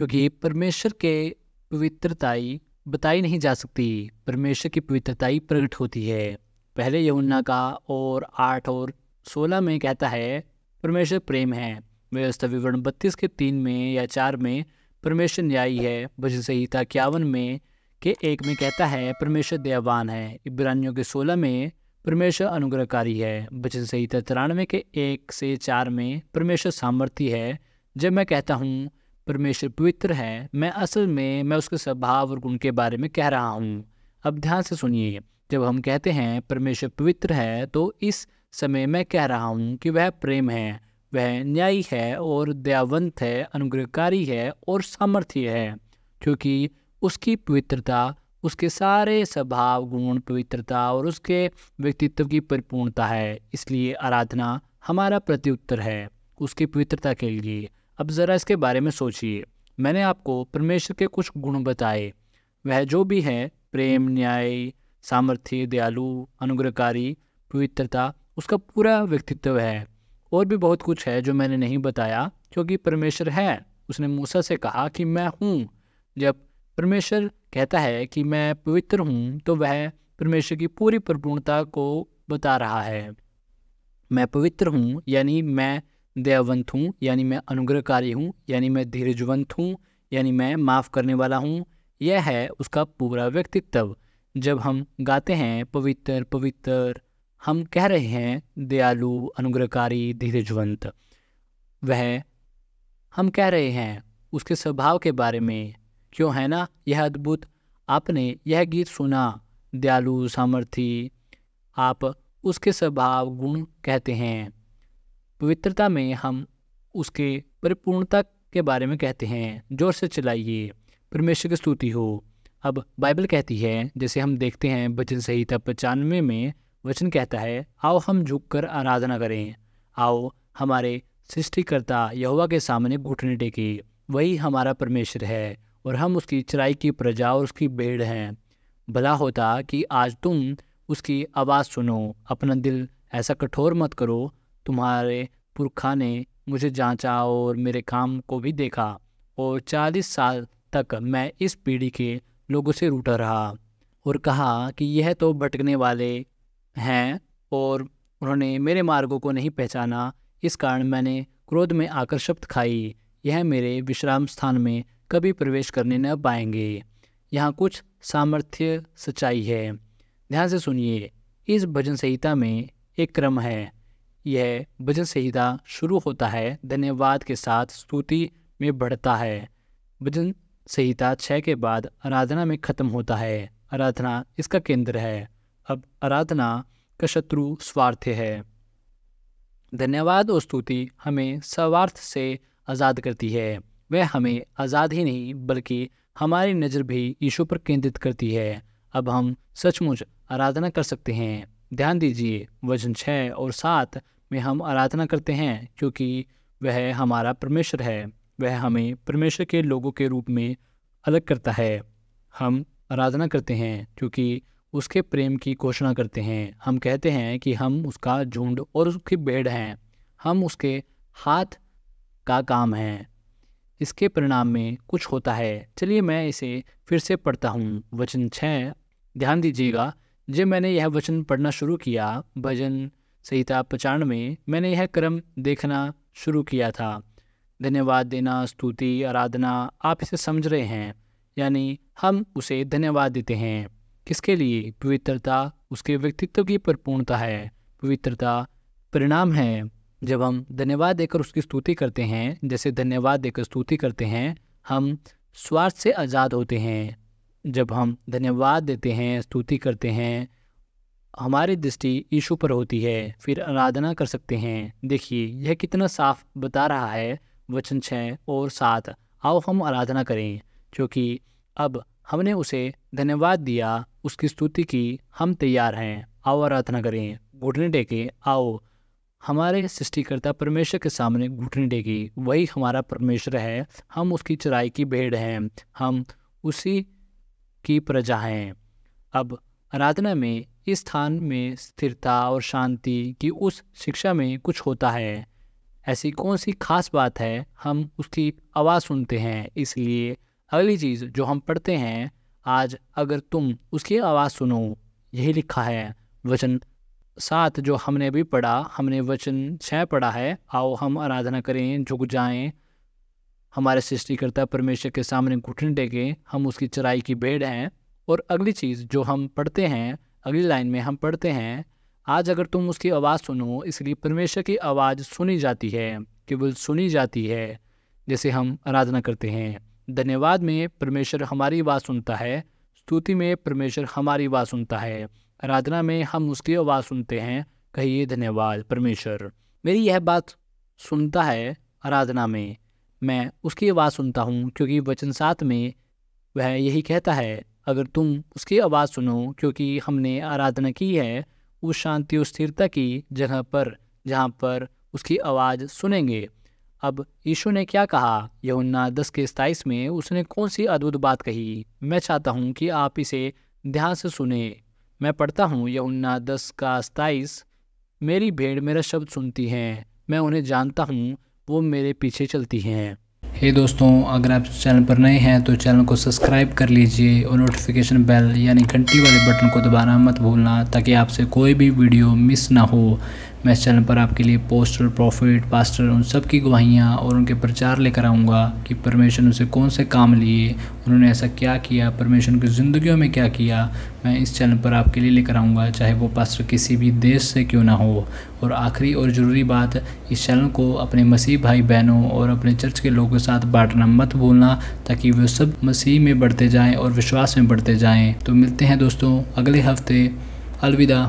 क्योंकि परमेश्वर के पवित्रताई बताई नहीं जा सकती परमेश्वर की पवित्रताई प्रकट होती है पहले यमुना का और आठ और सोलह में कहता है परमेश्वर प्रेम है व्यवस्था विवरण बत्तीस के तीन में या चार में परमेश्वर न्यायी है भजन संहिता इक्यावन में के एक में कहता है परमेश्वर दयावान है इब्रानियों के सोलह में परमेश्वर अनुग्रहकारी है भजन संहिता तिरानवे के एक से चार में परमेश्वर सामर्थ्य है जब मैं कहता हूँ परमेश्वर पवित्र है मैं असल में मैं उसके स्वभाव और गुण के बारे में कह रहा हूँ अब ध्यान से सुनिए जब हम कहते हैं परमेश्वर पवित्र है तो इस समय मैं कह रहा हूँ कि वह प्रेम है वह न्यायी है और दयावंत है अनुग्रहकारी है और सामर्थ्य है क्योंकि उसकी पवित्रता उसके सारे स्वभाव गुण पवित्रता और उसके व्यक्तित्व की परिपूर्णता है इसलिए आराधना हमारा प्रत्युत्तर है उसकी पवित्रता के लिए अब ज़रा इसके बारे में सोचिए मैंने आपको परमेश्वर के कुछ गुण बताए वह जो भी हैं प्रेम न्याय सामर्थ्य दयालु अनुग्रहकारी पवित्रता उसका पूरा व्यक्तित्व है और भी बहुत कुछ है जो मैंने नहीं बताया क्योंकि परमेश्वर है उसने मूसा से कहा कि मैं हूँ जब परमेश्वर कहता है कि मैं पवित्र हूँ तो वह परमेश्वर की पूरी परिपूर्णता को बता रहा है मैं पवित्र हूँ यानी मैं दयावंत हूँ यानी मैं अनुग्रहकारी हूँ यानी मैं धीरजवंत हूँ यानी मैं माफ़ करने वाला हूँ यह है उसका पूरा व्यक्तित्व जब हम गाते हैं पवित्र पवित्र हम कह रहे हैं दयालु अनुग्रहकारी धीरजवंत वह हम कह रहे हैं उसके स्वभाव के बारे में क्यों है ना यह अद्भुत आपने यह गीत सुना दयालु सामर्थी आप उसके स्वभाव गुण कहते हैं पवित्रता में हम उसके परिपूर्णता के बारे में कहते हैं जोर से चलाइए परमेश्वर की स्तुति हो अब बाइबल कहती है जैसे हम देखते हैं वचन संहिता पचानवे में वचन कहता है आओ हम झुककर आराधना करें आओ हमारे सृष्टिकर्ता यहुआ के सामने घुटने टेके वही हमारा परमेश्वर है और हम उसकी चराई की प्रजा और उसकी भेड़ हैं भला होता कि आज तुम उसकी आवाज़ सुनो अपना दिल ऐसा कठोर मत करो तुम्हारे पुरखा ने मुझे जांचा और मेरे काम को भी देखा और चालीस साल तक मैं इस पीढ़ी के लोगों से रूठा रहा और कहा कि यह तो भटकने वाले हैं और उन्होंने मेरे मार्गों को नहीं पहचाना इस कारण मैंने क्रोध में आकर शब्द खाई यह मेरे विश्राम स्थान में कभी प्रवेश करने न पाएंगे यहाँ कुछ सामर्थ्य सच्चाई है ध्यान से सुनिए इस भजन संहिता में एक क्रम है यह भजन संहिता शुरू होता है धन्यवाद के साथ स्तुति में बढ़ता है भजन संहिता छः के बाद आराधना में खत्म होता है आराधना इसका केंद्र है अब आराधना का शत्रु स्वार्थ है धन्यवाद और स्तुति हमें स्वार्थ से आज़ाद करती है वह हमें आज़ाद ही नहीं बल्कि हमारी नज़र भी यीशु पर केंद्रित करती है अब हम सचमुच आराधना कर सकते हैं ध्यान दीजिए वजन छः और सात में हम आराधना करते हैं क्योंकि वह हमारा परमेश्वर है वह हमें परमेश्वर के लोगों के रूप में अलग करता है हम आराधना करते हैं क्योंकि उसके प्रेम की घोषणा करते हैं हम कहते हैं कि हम उसका झुंड और उसकी भेड़ हैं हम उसके हाथ का काम हैं इसके परिणाम में कुछ होता है चलिए मैं इसे फिर से पढ़ता हूँ वचन छः ध्यान दीजिएगा जब मैंने यह वचन पढ़ना शुरू किया भजन संहिता में मैंने यह क्रम देखना शुरू किया था धन्यवाद देना स्तुति आराधना आप इसे समझ रहे हैं यानी हम उसे धन्यवाद देते हैं किसके लिए पवित्रता उसके व्यक्तित्व की परिपूर्णता है पवित्रता परिणाम है जब हम धन्यवाद देकर उसकी स्तुति करते हैं जैसे धन्यवाद देकर स्तुति करते हैं हम स्वार्थ से आज़ाद होते हैं जब हम धन्यवाद देते हैं स्तुति करते हैं हमारी दृष्टि यीशु पर होती है फिर आराधना कर सकते हैं देखिए यह कितना साफ बता रहा है वचन छः और सात आओ हम आराधना करें क्योंकि अब हमने उसे धन्यवाद दिया उसकी स्तुति की हम तैयार हैं आओ आराधना करें घुटने टेके आओ हमारे सृष्टिकर्ता परमेश्वर के सामने घुटने टेकी वही हमारा परमेश्वर है हम उसकी चराई की भेड़ हैं हम उसी की प्रजा हैं अब आराधना में इस स्थान में स्थिरता और शांति की उस शिक्षा में कुछ होता है ऐसी कौन सी खास बात है हम उसकी आवाज़ सुनते हैं इसलिए अगली चीज़ जो हम पढ़ते हैं आज अगर तुम उसकी आवाज़ सुनो यही लिखा है वचन सात जो हमने भी पढ़ा हमने वचन छः पढ़ा है आओ हम आराधना करें झुक जाएं हमारे सृष्टिकर्ता परमेश्वर के सामने घुटन टेके हम उसकी चराई की बेड हैं और अगली चीज़ जो हम पढ़ते हैं अगली लाइन में हम पढ़ते हैं आज अगर तुम उसकी आवाज़ सुनो इसलिए परमेश्वर की आवाज़ सुनी जाती है केवल सुनी जाती है जैसे हम आराधना करते हैं धन्यवाद में परमेश्वर हमारी आवाज़ सुनता है स्तुति में परमेश्वर हमारी आवाज़ सुनता है आराधना में हम उसकी आवाज़ सुनते हैं कहिए धन्यवाद परमेश्वर मेरी यह बात सुनता है आराधना में मैं उसकी आवाज़ सुनता हूँ क्योंकि वचन सात में वह यही कहता है अगर तुम उसकी आवाज़ सुनो क्योंकि हमने आराधना की है उस शांति और स्थिरता की जगह पर जहाँ पर उसकी आवाज़ सुनेंगे अब यीशु ने क्या कहा यमुना दस के सताइस में उसने कौन सी अद्भुत बात कही मैं चाहता हूँ कि आप इसे ध्यान से सुने मैं पढ़ता हूँ यमुना दस का सताइस मेरी भेड़ मेरा शब्द सुनती हैं मैं उन्हें जानता हूँ वो मेरे पीछे चलती हैं हे hey दोस्तों अगर आप चैनल पर नए हैं तो चैनल को सब्सक्राइब कर लीजिए और नोटिफिकेशन बेल यानी घंटी वाले बटन को दबाना मत भूलना ताकि आपसे कोई भी वीडियो मिस ना हो मैं इस चैनल पर आपके लिए पोस्टर प्रॉफिट पास्टर उन सब की गवाहियाँ और उनके प्रचार लेकर आऊँगा कि परमेश्वर उनसे कौन से काम लिए उन्होंने ऐसा क्या किया परमेश्वर की ज़िंदगियों में क्या किया मैं इस चैनल पर आपके लिए लेकर आऊँगा चाहे वो पास्टर किसी भी देश से क्यों ना हो और आखिरी और ज़रूरी बात इस चैनल को अपने मसीह भाई बहनों और अपने चर्च के लोगों के साथ बांटना मत भूलना ताकि वे सब मसीह में बढ़ते जाएँ और विश्वास में बढ़ते जाएँ तो मिलते हैं दोस्तों अगले हफ्ते अलविदा